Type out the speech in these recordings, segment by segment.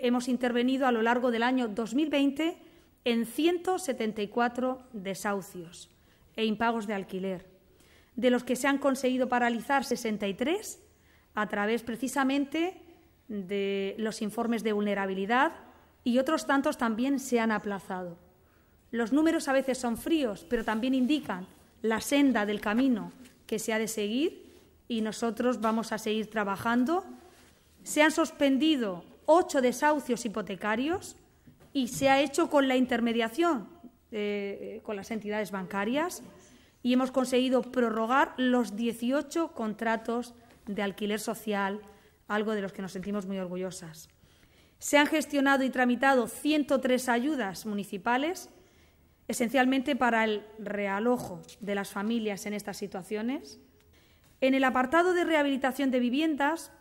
hemos intervenido a lo largo del año 2020 en 174 desahucios e impagos de alquiler, de los que se han conseguido paralizar 63 a través precisamente de los informes de vulnerabilidad y otros tantos también se han aplazado. Los números a veces son fríos, pero también indican la senda del camino que se ha de seguir y nosotros vamos a seguir trabajando. Se han suspendido ocho desahucios hipotecarios y se ha hecho con la intermediación eh, eh, con las entidades bancarias y hemos conseguido prorrogar los 18 contratos de alquiler social, algo de los que nos sentimos muy orgullosas. Se han gestionado y tramitado 103 ayudas municipales, esencialmente para el realojo de las familias en estas situaciones. En el apartado de rehabilitación de viviendas,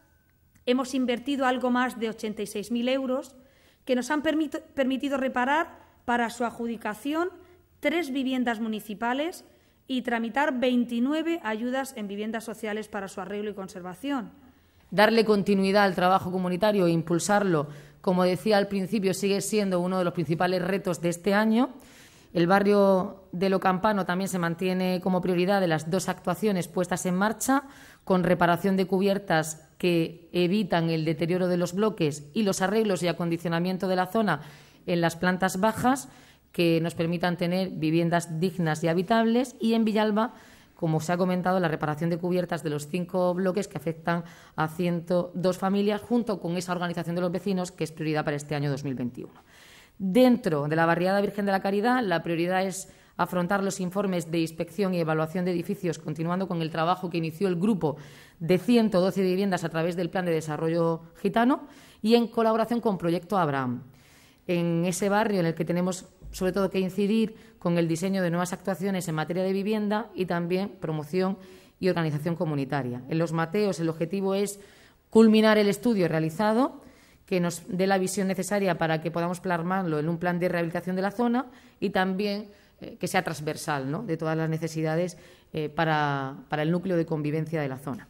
Hemos invertido algo más de 86.000 euros que nos han permitido reparar para su adjudicación tres viviendas municipales y tramitar 29 ayudas en viviendas sociales para su arreglo y conservación. Darle continuidad al trabajo comunitario e impulsarlo, como decía al principio, sigue siendo uno de los principales retos de este año. El barrio de Lo Campano también se mantiene como prioridad de las dos actuaciones puestas en marcha, con reparación de cubiertas que evitan el deterioro de los bloques y los arreglos y acondicionamiento de la zona en las plantas bajas que nos permitan tener viviendas dignas y habitables y en Villalba como se ha comentado, la reparación de cubiertas de los cinco bloques que afectan a 102 familias, junto con esa organización de los vecinos que es prioridad para este año 2021. Dentro de la barriada Virgen de la Caridad, la prioridad es afrontar los informes de inspección y evaluación de edificios, continuando con el trabajo que inició el grupo de 112 viviendas a través del Plan de Desarrollo Gitano y en colaboración con Proyecto Abraham. En ese barrio en el que tenemos sobre todo que incidir con el diseño de nuevas actuaciones en materia de vivienda y también promoción y organización comunitaria. En los Mateos el objetivo es culminar el estudio realizado que nos dé la visión necesaria para que podamos plasmarlo en un plan de rehabilitación de la zona y también eh, que sea transversal de todas las necesidades eh, para, para, el núcleo de convivencia de la zona.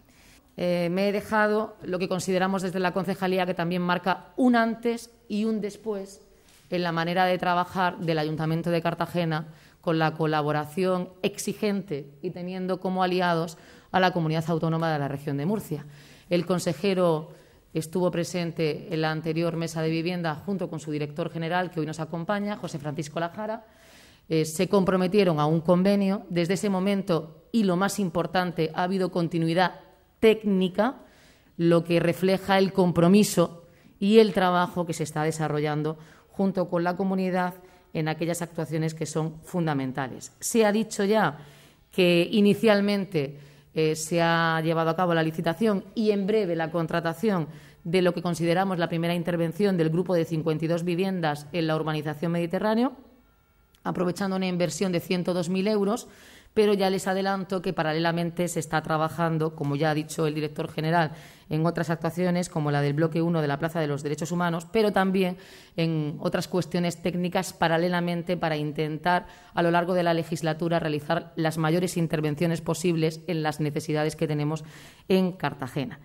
Eh, me he dejado lo que consideramos desde la concejalía que también marca un antes y un después en la manera de trabajar del Ayuntamiento de Cartagena con la colaboración exigente y teniendo como aliados a la comunidad autónoma de la región de Murcia. El consejero estuvo presente en la anterior mesa de vivienda junto con su director general, que hoy nos acompaña, José Francisco Lajara, eh, se comprometieron a un convenio. Desde ese momento, y lo más importante, ha habido continuidad técnica, lo que refleja el compromiso y el trabajo que se está desarrollando junto con la comunidad en aquellas actuaciones que son fundamentales. Se ha dicho ya que inicialmente eh, se ha llevado a cabo la licitación y en breve la contratación de lo que consideramos la primera intervención del grupo de 52 viviendas en la urbanización mediterráneo aprovechando una inversión de 102.000 euros, pero ya les adelanto que paralelamente se está trabajando, como ya ha dicho el director general, en otras actuaciones como la del bloque 1 de la Plaza de los Derechos Humanos, pero también en otras cuestiones técnicas paralelamente para intentar a lo largo de la legislatura realizar las mayores intervenciones posibles en las necesidades que tenemos en Cartagena.